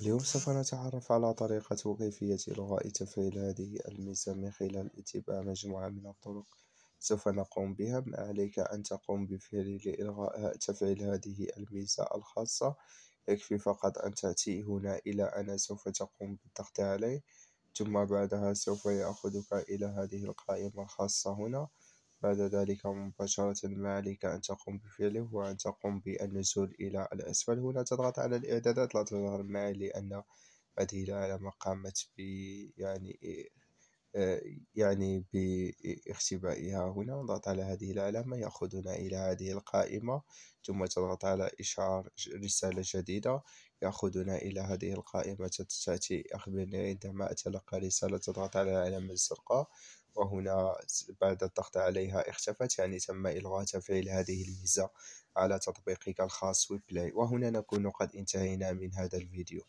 اليوم سوف نتعرف على طريقة وكيفية إلغاء تفعيل هذه الميزة من خلال اتباع مجموعة من الطرق سوف نقوم بها ما عليك أن تقوم بفعل لإلغاء تفعيل هذه الميزة الخاصة يكفي فقط أن تأتي هنا إلى أنا سوف تقوم بالضغط عليه ثم بعدها سوف يأخذك إلى هذه القائمة الخاصة هنا بعد ذلك مباشرة ما عليك أن تقوم بفعله هو أن تقوم بالنزول إلى الأسفل هنا تضغط على الإعدادات لا تظهر معي لأن هذه العلامة قامت ب يعني آه، يعني باختبائها هنا نضغط على هذه العلامة يأخذنا إلى هذه القائمة ثم تضغط على إشعار رسالة جديدة يأخذنا إلى هذه القائمة تأتي أخبرني عندما أتلقى رسالة تضغط على العلامة الزرقاء وهنا بعد الضغط عليها اختفت يعني تم إلغاء تفعيل هذه الميزة على تطبيقك الخاص ويبلاي وهنا نكون قد انتهينا من هذا الفيديو